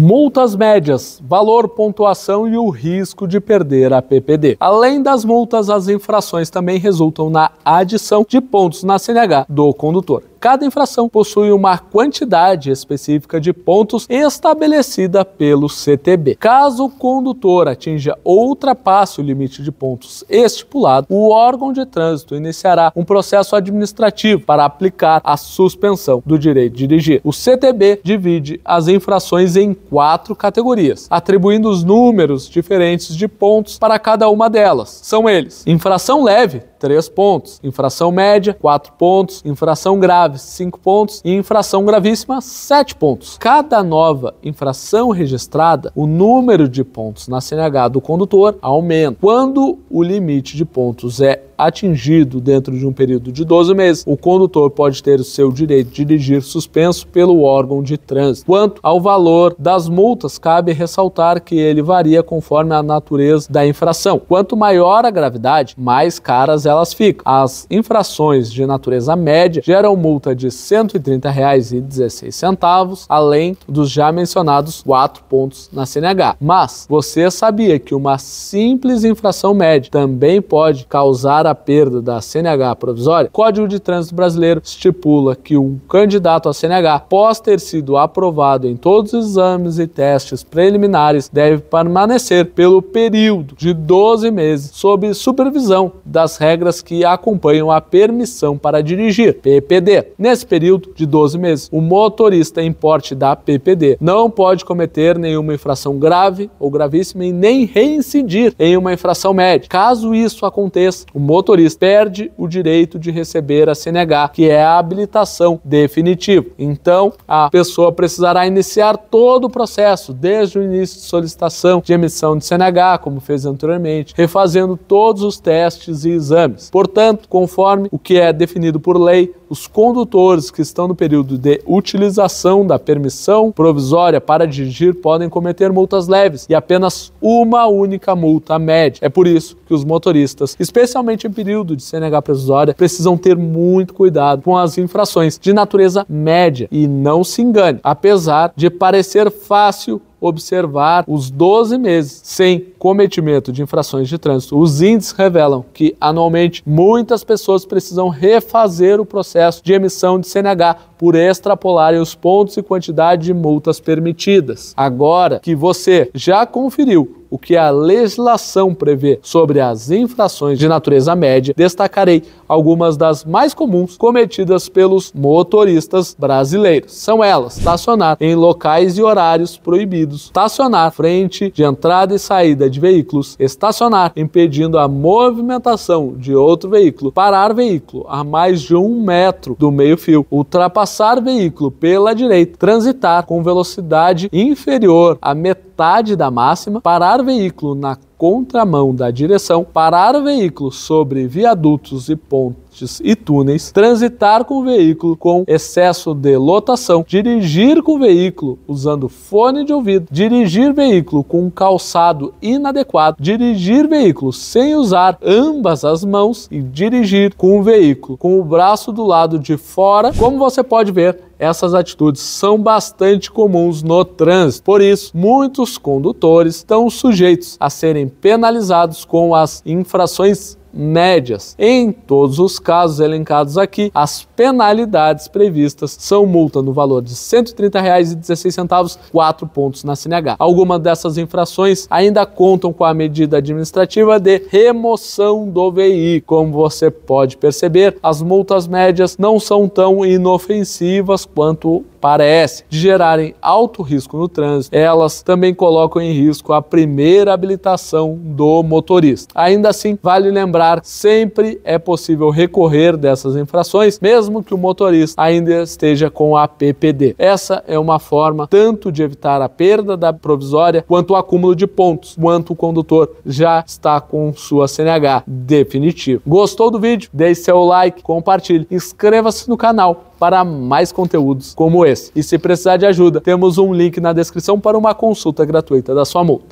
multas médias, valor, pontuação e o risco de perder a PPD. Além das multas, as infrações também resultam na adição de pontos na CNH do condutor. Cada infração possui uma quantidade específica de pontos estabelecida pelo CTB. Caso o condutor atinja ou ultrapasse o limite de pontos estipulado, o órgão de trânsito iniciará um processo administrativo para aplicar a suspensão do direito de dirigir. O CTB divide as infrações em quatro categorias, atribuindo os números diferentes de pontos para cada uma delas. São eles: infração leve, 3 pontos. Infração média, 4 pontos. Infração grave, 5 pontos. E infração gravíssima, 7 pontos. Cada nova infração registrada, o número de pontos na CNH do condutor aumenta. Quando o limite de pontos é atingido dentro de um período de 12 meses, o condutor pode ter o seu direito de dirigir suspenso pelo órgão de trânsito. Quanto ao valor das multas, cabe ressaltar que ele varia conforme a natureza da infração. Quanto maior a gravidade, mais caras elas ficam. As infrações de natureza média geram multa de R$ 130,16, além dos já mencionados 4 pontos na CNH. Mas você sabia que uma simples infração média também pode causar a perda da CNH provisória, o Código de Trânsito Brasileiro estipula que um candidato à CNH, após ter sido aprovado em todos os exames e testes preliminares, deve permanecer pelo período de 12 meses sob supervisão das regras que acompanham a permissão para dirigir, PPD. Nesse período de 12 meses, o motorista em porte da PPD não pode cometer nenhuma infração grave ou gravíssima e nem reincidir em uma infração média. Caso isso aconteça, o motorista motorista perde o direito de receber a CNH, que é a habilitação definitiva. Então, a pessoa precisará iniciar todo o processo, desde o início de solicitação de emissão de CNH, como fez anteriormente, refazendo todos os testes e exames. Portanto, conforme o que é definido por lei, os condutores que estão no período de utilização da permissão provisória para dirigir podem cometer multas leves e apenas uma única multa média. É por isso que os motoristas, especialmente em período de CNH provisória, precisam ter muito cuidado com as infrações de natureza média e não se engane, apesar de parecer fácil observar os 12 meses sem cometimento de infrações de trânsito. Os índices revelam que, anualmente, muitas pessoas precisam refazer o processo de emissão de CNH por extrapolarem os pontos e quantidade de multas permitidas. Agora que você já conferiu o que a legislação prevê sobre as infrações de natureza média, destacarei algumas das mais comuns cometidas pelos motoristas brasileiros. São elas: estacionar em locais e horários proibidos, estacionar frente de entrada e saída de veículos estacionar, impedindo a movimentação de outro veículo, parar veículo a mais de um metro do meio-fio, ultrapassar veículo pela direita, transitar com velocidade inferior à metade da máxima, parar veículo na contramão da direção, parar veículos veículo sobre viadutos e pontes e túneis, transitar com o veículo com excesso de lotação, dirigir com o veículo usando fone de ouvido, dirigir veículo com calçado inadequado, dirigir veículo sem usar ambas as mãos e dirigir com o veículo com o braço do lado de fora. Como você pode ver, essas atitudes são bastante comuns no trânsito. Por isso, muitos condutores estão sujeitos a serem penalizados com as infrações médias. Em todos os casos elencados aqui, as penalidades previstas são multa no valor de R$ 130,16, 4 pontos na CNH. Algumas dessas infrações ainda contam com a medida administrativa de remoção do VI Como você pode perceber, as multas médias não são tão inofensivas quanto parece. De gerarem alto risco no trânsito, elas também colocam em risco a primeira habilitação do motorista. Ainda assim, vale lembrar sempre é possível recorrer dessas infrações, mesmo que o motorista ainda esteja com a PPD. Essa é uma forma tanto de evitar a perda da provisória quanto o acúmulo de pontos, quanto o condutor já está com sua CNH definitiva. Gostou do vídeo? Deixe seu like, compartilhe, inscreva-se no canal para mais conteúdos como esse. E se precisar de ajuda, temos um link na descrição para uma consulta gratuita da sua multa.